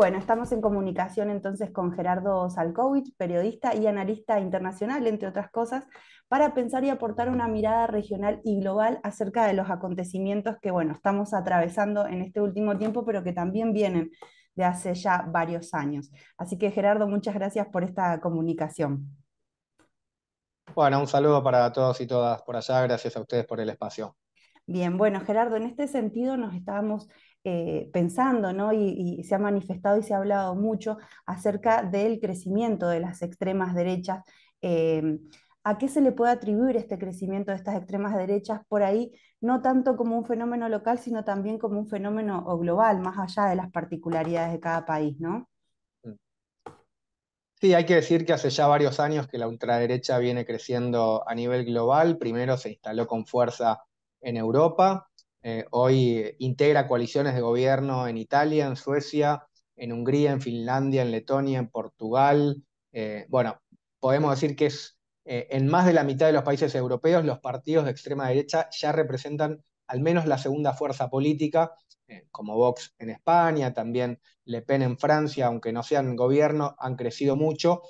Bueno, estamos en comunicación entonces con Gerardo Salkovich, periodista y analista internacional, entre otras cosas, para pensar y aportar una mirada regional y global acerca de los acontecimientos que, bueno, estamos atravesando en este último tiempo, pero que también vienen de hace ya varios años. Así que Gerardo, muchas gracias por esta comunicación. Bueno, un saludo para todos y todas por allá. Gracias a ustedes por el espacio. Bien, bueno, Gerardo, en este sentido nos estábamos eh, pensando, ¿no? Y, se ha manifestado y se ha hablado mucho acerca del crecimiento de las extremas derechas. Eh, ¿A qué se le puede atribuir este crecimiento de estas extremas derechas por ahí, no tanto como un fenómeno local, sino también como un fenómeno global, más allá de las particularidades de cada país, ¿no? Mm. Sí, hay que decir que hace ya varios años que la ultraderecha viene creciendo a nivel global. Primero se instaló con fuerza en Europa, eh, hoy integra coaliciones de gobierno en Italia, en Suecia, en Hungría, en Finlandia, en Letonia, en Portugal. Eh, bueno, podemos decir que es eh, en más de la mitad de los países europeos los partidos de extrema derecha ya representan al menos la segunda fuerza política, como Vox en España, también Le Pen en Francia, aunque no sean gobierno, han crecido mucho.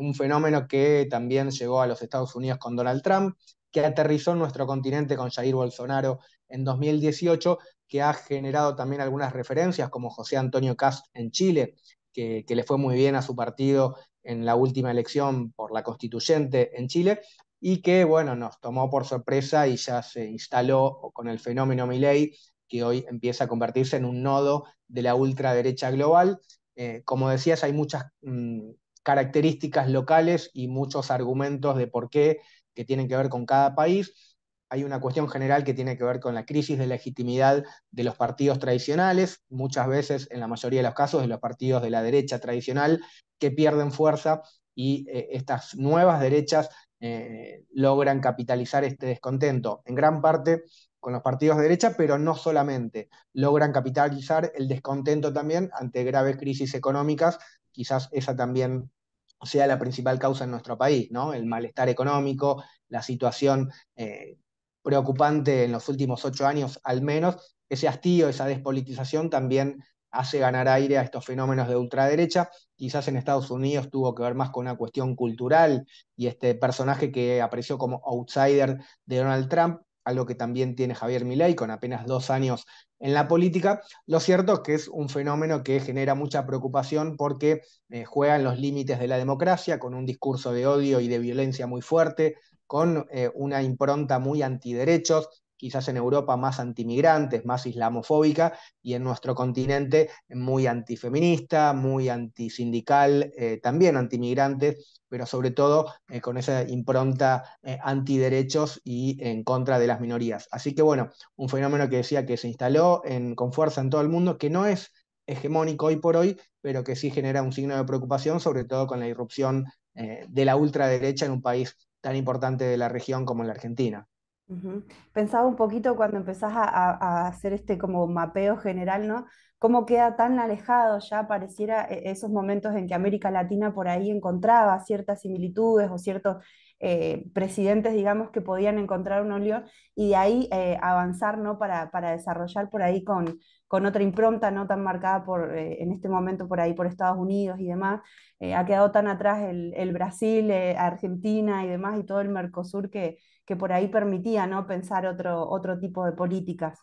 un fenómeno que también llegó a los Estados Unidos con Donald Trump, que aterrizó en nuestro continente con Jair Bolsonaro en 2018, que ha generado también algunas referencias, como José Antonio Cast en Chile, que, le fue muy bien a su partido en la última elección por la constituyente en Chile, y que, bueno, nos tomó por sorpresa y ya se instaló con el fenómeno Milei, que hoy empieza a convertirse en un nodo de la ultraderecha global. Eh, como decías, hay muchas mm, características locales y muchos argumentos de por qué que tienen que ver con cada país hay una cuestión general que tiene que ver con la crisis de legitimidad de los partidos tradicionales, muchas veces, en la mayoría de los casos, de los partidos de la derecha tradicional, que pierden fuerza y eh, estas nuevas derechas eh, logran capitalizar este descontento, en gran parte con los partidos de derecha, pero no solamente, logran capitalizar el descontento también ante graves crisis económicas, quizás esa también sea la principal causa en nuestro país, ¿no? El malestar económico, la situación eh, preocupante en los últimos ocho años al menos, ese hastío, esa despolitización también hace ganar aire a estos fenómenos de ultraderecha. Quizás en Estados Unidos tuvo que ver más con una cuestión cultural y este personaje que apareció como outsider de Donald Trump, algo que también tiene Javier Milei con apenas dos años en la política. Lo cierto es que es un fenómeno que genera mucha preocupación porque eh, juega en los límites de la democracia con un discurso de odio y de violencia muy fuerte, con eh, una impronta muy antiderechos, quizás en Europa más antimigrantes, más islamofóbica, y en nuestro continente muy antifeminista, muy antisindical, eh, también antimigrantes, pero sobre todo eh, con esa impronta antiderechos y en contra de las minorías. Así que bueno, un fenómeno que decía que se instaló con fuerza en todo el mundo, que no es hegemónico hoy por hoy, pero que sí genera un signo de preocupación, sobre todo con la irrupción de la ultraderecha en un país tan importante de la región como en la Argentina. Pensaba un poquito cuando empezás a, a, hacer este como mapeo general, ¿no? cómo queda tan alejado ya pareciera eh, esos momentos en que América Latina por ahí encontraba ciertas similitudes o ciertos eh, presidentes, digamos, que podían encontrar un óleo y de ahí eh, avanzar, ¿no? Para, desarrollar por ahí con, otra impronta no tan marcada por, en este momento por ahí por Estados Unidos y demás. ha quedado tan atrás el, el Brasil, Argentina y demás y todo el Mercosur que, por ahí permitía, ¿no? Pensar otro, otro tipo de políticas.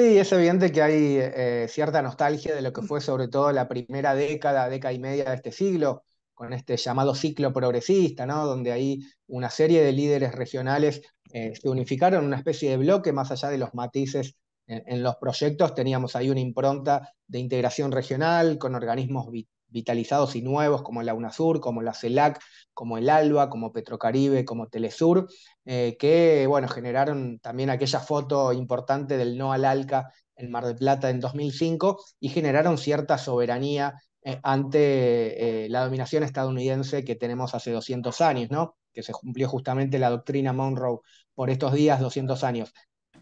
Sí, es evidente que hay eh, cierta nostalgia de lo que fue sobre todo la primera década, década y media de este siglo, con este llamado ciclo progresista, ¿no? donde ahí una serie de líderes regionales eh, se unificaron en una especie de bloque, más allá de los matices en, los proyectos, teníamos ahí una impronta de integración regional con organismos vitales, vitalizados y nuevos como la UNASUR, como la CELAC, como el ALBA, como Petrocaribe, como Telesur, eh, que bueno, generaron también aquella foto importante del no al ALCA en Mar del Plata en 2005 y generaron cierta soberanía eh, ante eh, la dominación estadounidense que tenemos hace 200 años, ¿no? que se cumplió justamente la doctrina Monroe por estos días, 200 años.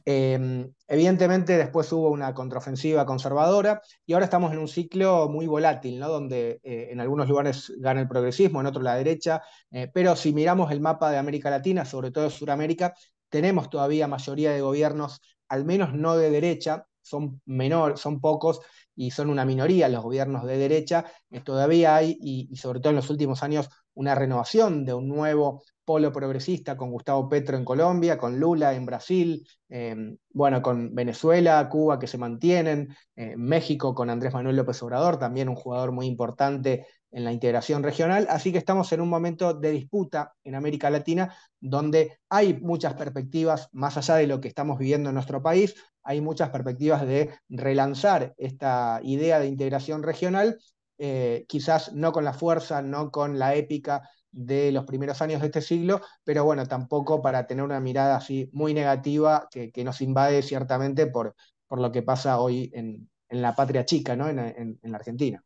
Em, evidentemente después hubo una contraofensiva conservadora y ahora estamos en un ciclo muy volátil, ¿no? donde eh, en algunos lugares gana el progresismo, en otros la derecha, eh, pero si miramos el mapa de América Latina, sobre todo Sudamérica, tenemos todavía mayoría de gobiernos, al menos no de derecha, son menor, son pocos y son una minoría los gobiernos de derecha, eh, todavía hay, y sobre todo en los últimos años, una renovación de un nuevo polo progresista con Gustavo Petro en Colombia, con Lula en Brasil, em, bueno, con Venezuela, Cuba que se mantienen, eh, México con Andrés Manuel López Obrador, también un jugador muy importante en la integración regional, así que estamos en un momento de disputa en América Latina donde hay muchas perspectivas, más allá de lo que estamos viviendo en nuestro país, hay muchas perspectivas de relanzar esta idea de integración regional, eh, quizás no con la fuerza, no con la épica de los primeros años de este siglo, pero bueno, tampoco para tener una mirada así muy negativa que, nos invade ciertamente por, por lo que pasa hoy en, la patria chica, ¿no? en, la Argentina.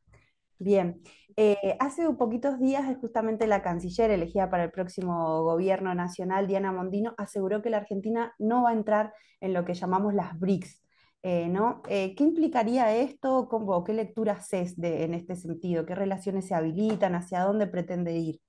Bien, eh, hace poquitos días justamente la canciller elegida para el próximo gobierno nacional, Diana Mondino, aseguró que la Argentina no va a entrar en lo que llamamos las BRICS. Eh, ¿no? Eh, ¿Qué implicaría esto? ¿Qué lectura haces de, en este sentido? ¿Qué relaciones se habilitan? ¿Hacia dónde pretende ir?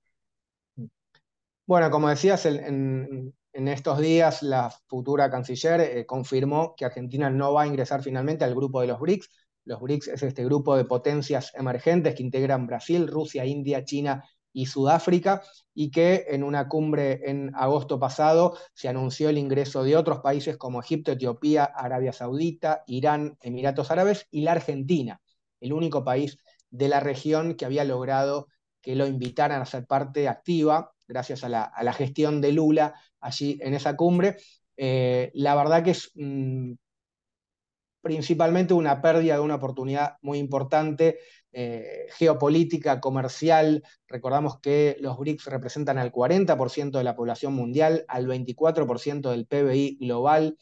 Bueno, como decías, en, estos días la futura canciller eh, confirmó que Argentina no va a ingresar finalmente al grupo de los BRICS. Los BRICS es este grupo de potencias emergentes que integran Brasil, Rusia, India, China y Sudáfrica, y que en una cumbre en agosto pasado se anunció el ingreso de otros países como Egipto, Etiopía, Arabia Saudita, Irán, Emiratos Árabes y la Argentina, el único país de la región que había logrado que lo invitaran a ser parte activa gracias a la, gestión de Lula allí en esa cumbre. Eh, la verdad que es mm, principalmente una pérdida de una oportunidad muy importante eh, geopolítica, comercial. Recordamos que los BRICS representan al 40% de la población mundial, al 24% del PBI global.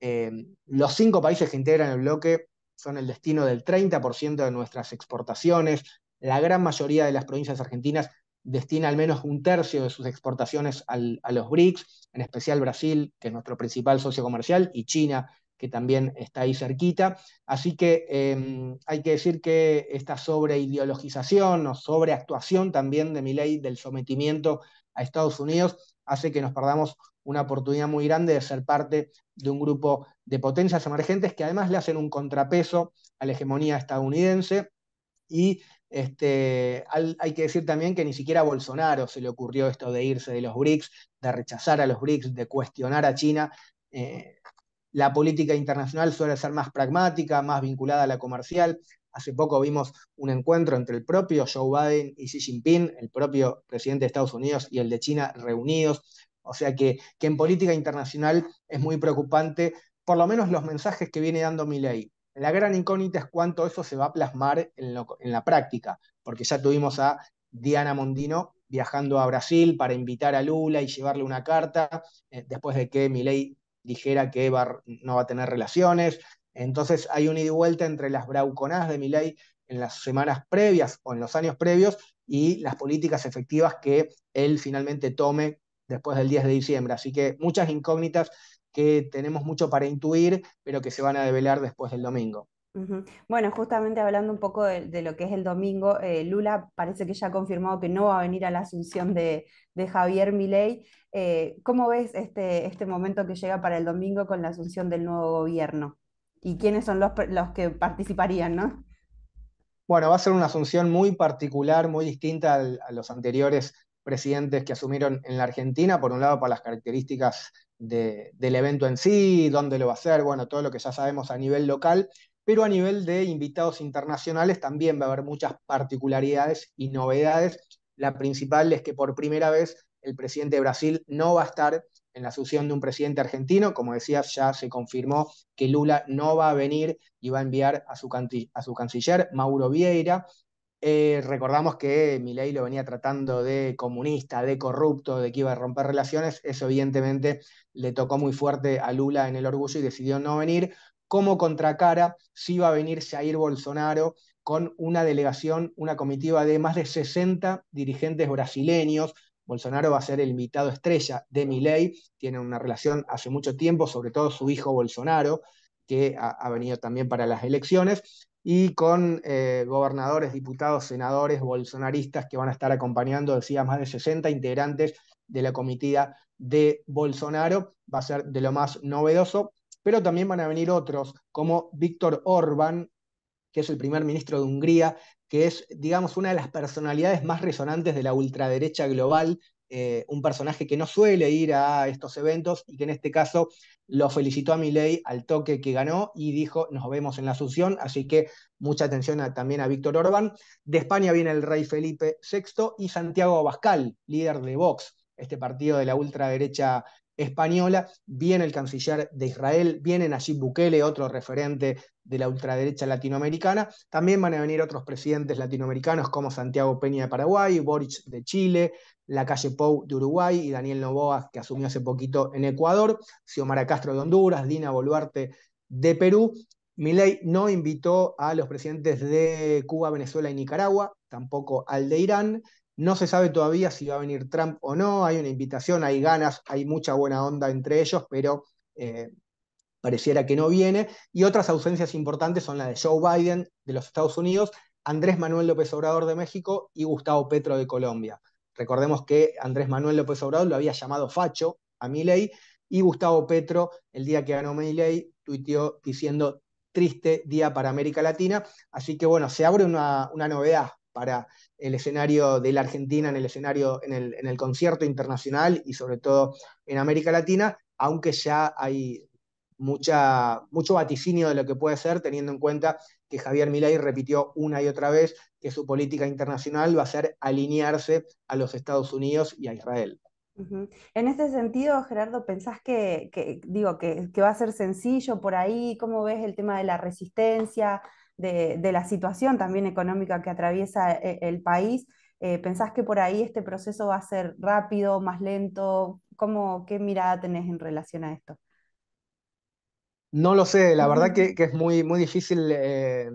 Eh, los cinco países que integran el bloque son el destino del 30% de nuestras exportaciones. La gran mayoría de las provincias argentinas destina al menos un tercio de sus exportaciones a los BRICS, en especial Brasil, que es nuestro principal socio comercial, y China, que también está ahí cerquita. Así que em, hay que decir que esta sobreideologización o sobreactuación también de mi ley del sometimiento a Estados Unidos hace que nos perdamos una oportunidad muy grande de ser parte de un grupo de potencias emergentes que además le hacen un contrapeso a la hegemonía estadounidense y este, hay que decir también que ni siquiera a Bolsonaro se le ocurrió esto de irse de los BRICS, de rechazar a los BRICS, de cuestionar a China. Eh, la política internacional suele ser más pragmática, más vinculada a la comercial. Hace poco vimos un encuentro entre el propio Joe Biden y Xi Jinping, el propio presidente de Estados Unidos y el de China reunidos. O sea que, en política internacional es muy preocupante, por lo menos los mensajes que viene dando Milei la gran incógnita es cuánto eso se va a plasmar en, la práctica, porque ya tuvimos a Diana Mondino viajando a Brasil para invitar a Lula y llevarle una carta eh, después de que Milei dijera que no va a tener relaciones. Entonces hay un ida y vuelta entre las brauconadas de Milei en las semanas previas o en los años previos y las políticas efectivas que él finalmente tome después del 10 de diciembre. Así que muchas incógnitas que tenemos mucho para intuir, pero que se van a develar después del domingo. Bueno, justamente hablando un poco de, lo que es el domingo, eh, Lula parece que ya ha confirmado que no va a venir a la asunción de, Javier Milei. Eh, ¿Cómo ves este, este momento que llega para el domingo con la asunción del nuevo gobierno? ¿Y quiénes son los, los que participarían, no? Bueno, va a ser una asunción muy particular, muy distinta a los anteriores presidentes que asumieron en la Argentina, por un lado por las características del evento en sí, dónde lo va a hacer, bueno, todo lo que ya sabemos a nivel local, pero a nivel de invitados internacionales también va a haber muchas particularidades y novedades. La principal es que por primera vez el presidente de Brasil no va a estar en la asunción de un presidente argentino. Como decía, ya se confirmó que Lula no va a venir y va a enviar a su, a su canciller, Mauro Vieira, eh, recordamos que Milei lo venía tratando de comunista, de corrupto, de que iba a romper relaciones. Eso evidentemente le tocó muy fuerte a Lula en el orgullo y decidió no venir. Como contracara, sí iba a venir Jair Bolsonaro con una delegación, una comitiva de más de 60 dirigentes brasileños. Bolsonaro va a ser el invitado estrella de Milei. tiene una relación hace mucho tiempo, sobre todo su hijo Bolsonaro, que ha venido también para las elecciones y con eh, gobernadores, diputados, senadores, bolsonaristas que van a estar acompañando, decía, más de 60 integrantes de la comitiva de Bolsonaro. Va a ser de lo más novedoso, pero también van a venir otros, como Víctor Orbán, que es el primer ministro de Hungría, que es, digamos, una de las personalidades más resonantes de la ultraderecha global, eh, un personaje que no suele ir a estos eventos y que en este caso lo felicitó a Milei al toque que ganó y dijo nos vemos en la asunción, así que mucha atención también a Víctor Orbán. De España viene el rey Felipe VI y Santiago Abascal, líder de Vox, este partido de la ultraderecha española, viene el canciller de Israel, viene Nayib Bukele, otro referente de la ultraderecha latinoamericana, también van a venir otros presidentes latinoamericanos como Santiago Peña de Paraguay, Boric de Chile, la calle Pou de Uruguay y Daniel Novoa, que asumió hace poquito en Ecuador, Xiomara Castro de Honduras, Dina Boluarte de Perú. Milei no invitó a los presidentes de Cuba, Venezuela y Nicaragua, tampoco al de Irán, no se sabe todavía si va a venir Trump o no, hay una invitación, hay ganas, hay mucha buena onda entre ellos, pero eh, pareciera que no viene. Y otras ausencias importantes son la de Joe Biden de los Estados Unidos, Andrés Manuel López Obrador de México y Gustavo Petro de Colombia. Recordemos que Andrés Manuel López Obrador lo había llamado facho a Miley y Gustavo Petro, el día que ganó Milei, tuiteó diciendo triste día para América Latina. Así que bueno, se abre una, una novedad para el escenario de la Argentina en el escenario, en el, concierto internacional y sobre todo en América Latina, aunque ya hay mucha, mucho vaticinio de lo que puede ser, teniendo en cuenta que Javier Milei repitió una y otra vez que su política internacional va a ser alinearse a los Estados Unidos y a Israel. En este sentido, Gerardo, ¿pensás que, digo, que, que, va a ser sencillo por ahí? ¿Cómo ves el tema de la resistencia? de, la situación también económica que atraviesa eh, el, país. Eh, ¿Pensás que por ahí este proceso va a ser rápido, más lento? ¿Cómo, ¿Qué mirada tenés en relación a esto? No lo sé, la verdad que, que es muy, muy difícil, eh,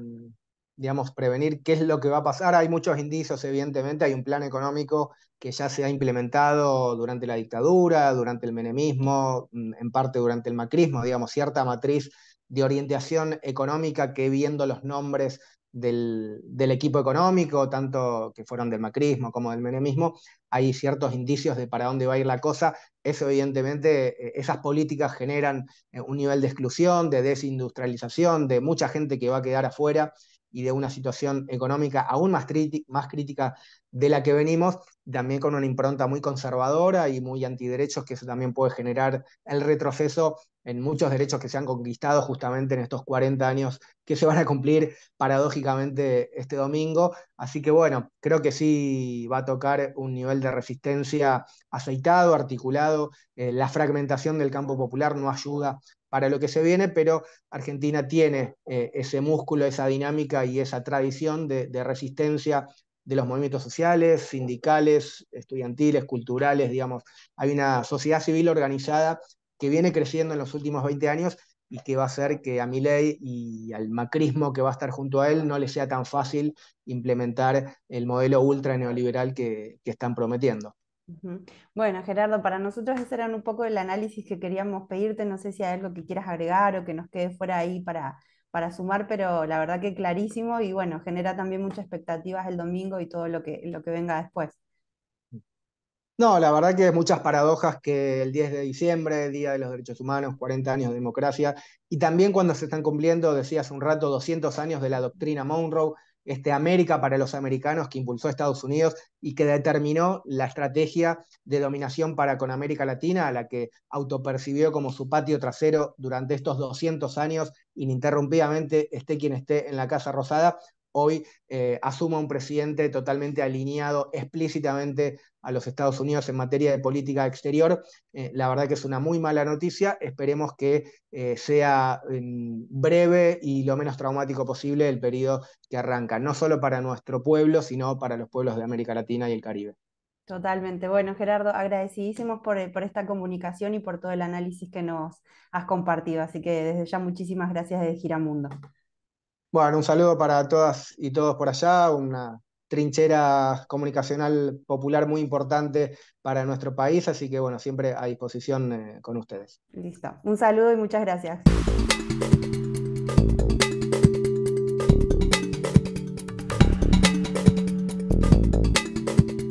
digamos, prevenir qué es lo que va a pasar. Hay muchos indicios, evidentemente, hay un plan económico que ya se ha implementado durante la dictadura, durante el menemismo, mm, en parte durante el macrismo, digamos, cierta matriz de orientación económica que viendo los nombres del, equipo económico, tanto que fueron del macrismo como del menemismo, hay ciertos indicios de para dónde va a ir la cosa. Eso, evidentemente, eh, esas políticas generan eh, un nivel de exclusión, de desindustrialización, de mucha gente que va a quedar afuera y de una situación económica aún más, crítica de la que venimos, también con una impronta muy conservadora y muy antiderechos, que eso también puede generar el retroceso en muchos derechos que se han conquistado justamente en estos 40 años que se van a cumplir paradójicamente este domingo. Así que bueno, creo que sí va a tocar un nivel de resistencia aceitado, articulado. Eh, la fragmentación del campo popular no ayuda para lo que se viene, pero Argentina tiene eh, ese músculo, esa dinámica y esa tradición de, resistencia de los movimientos sociales, sindicales, estudiantiles, culturales, digamos. Hay una sociedad civil organizada que viene creciendo en los últimos 20 años y que va a hacer que a Milei y al macrismo que va a estar junto a él no le sea tan fácil implementar el modelo ultra neoliberal que están prometiendo. Bueno, Gerardo, para nosotros ese era un poco el análisis que queríamos pedirte. No sé si hay algo que quieras agregar o que nos quede fuera ahí para, para sumar, pero la verdad que clarísimo y bueno, genera también muchas expectativas el domingo y todo lo que, lo que venga después. No, la verdad que muchas paradojas que el 10 de diciembre, Día de los Derechos Humanos, 40 años de democracia, y también cuando se están cumpliendo, decía hace un rato, 200 años de la doctrina Monroe, este América para los americanos que impulsó Estados Unidos y que determinó la estrategia de dominación para con América Latina, a la que autopercibió como su patio trasero durante estos 200 años, ininterrumpidamente esté quien esté en la Casa Rosada, hoy eh, asuma un presidente totalmente alineado explícitamente a los Estados Unidos en materia de política exterior. Eh, la verdad que es una muy mala noticia. Esperemos que eh, sea mm, breve y lo menos traumático posible el periodo que arranca, no solo para nuestro pueblo, sino para los pueblos de América Latina y el Caribe. Totalmente. Bueno, Gerardo, agradecidísimos por, por, esta comunicación y por todo el análisis que nos has compartido. Así que desde ya muchísimas gracias de Giramundo. Bueno, un saludo para todas y todos por allá, una trinchera comunicacional popular muy importante para nuestro país, así que bueno, siempre a disposición eh, con ustedes. Listo, un saludo y muchas gracias.